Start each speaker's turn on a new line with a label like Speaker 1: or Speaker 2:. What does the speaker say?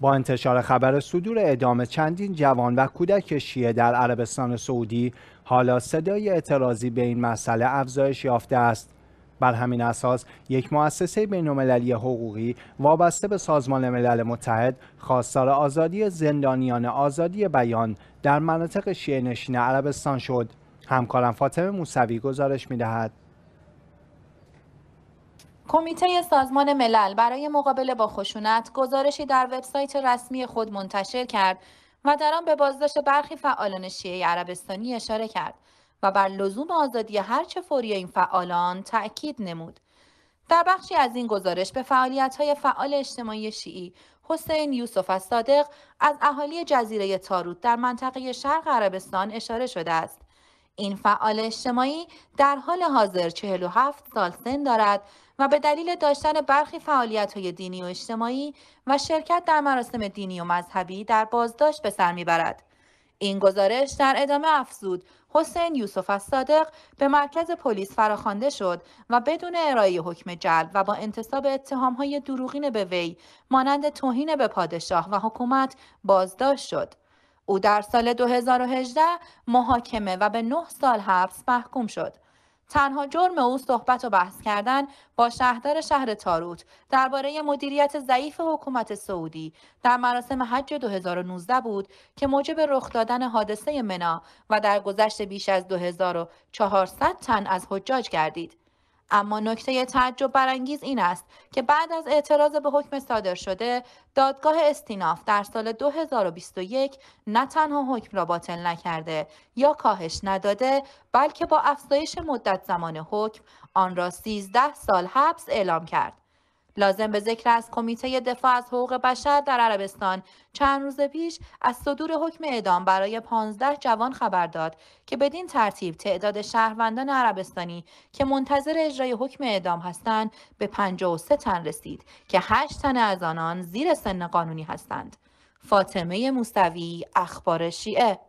Speaker 1: با انتشار خبر صدور اعدام چندین جوان و کودک شیعه در عربستان سعودی حالا صدای اعتراضی به این مسئله افزایش یافته است بر همین اساس یک مؤسسه بین‌المللی حقوقی وابسته به سازمان ملل متحد خواستار آزادی زندانیان آزادی بیان در مناطق شیعه نشین عربستان شد همکارم فاطمه موسوی گزارش می‌دهد
Speaker 2: کمیته سازمان ملل برای مقابله با خشونت گزارشی در وبسایت رسمی خود منتشر کرد و در آن به بازداشت برخی فعالان شیعه عربستانی اشاره کرد و بر لزوم آزادی هر چه فوری این فعالان تأکید نمود. در بخشی از این گزارش به فعالیت‌های فعال اجتماعی شیعی حسین یوسف از صادق از اهالی جزیره تاروت در منطقه شرق عربستان اشاره شده است. این فعال اجتماعی در حال حاضر 47 سال سن دارد و به دلیل داشتن برخی فعالیت های دینی و اجتماعی و شرکت در مراسم دینی و مذهبی در بازداشت به سر میبرد. این گزارش در ادامه افزود حسین یوسف از صادق به مرکز پلیس فراخوانده شد و بدون ارائه حکم جلب و با انتصاب های دروغین به وی مانند توهین به پادشاه و حکومت بازداشت شد او در سال 2018 محاکمه و به 9 سال حبس محکوم شد. تنها جرم او صحبت و بحث کردن با شهردار شهر تاروت درباره مدیریت ضعیف حکومت سعودی در مراسم حج 2019 بود که موجب رخ دادن حادثه منا و در گذشت بیش از 2400 تن از حجاج گردید. اما نکته تعجب برانگیز این است که بعد از اعتراض به حکم صادر شده دادگاه استیناف در سال 2021 نه تنها حکم را باطل نکرده یا کاهش نداده بلکه با افزایش مدت زمان حکم آن را 13 سال حبس اعلام کرد لازم به ذکر از کمیته دفاع از حقوق بشر در عربستان چند روز پیش از صدور حکم اعدام برای 15 جوان خبر داد که بدین ترتیب تعداد شهروندان عربستانی که منتظر اجرای حکم اعدام هستند به 53 تن رسید که 8 تن از آنان زیر سن قانونی هستند. فاطمه موسوی اخبار شیعه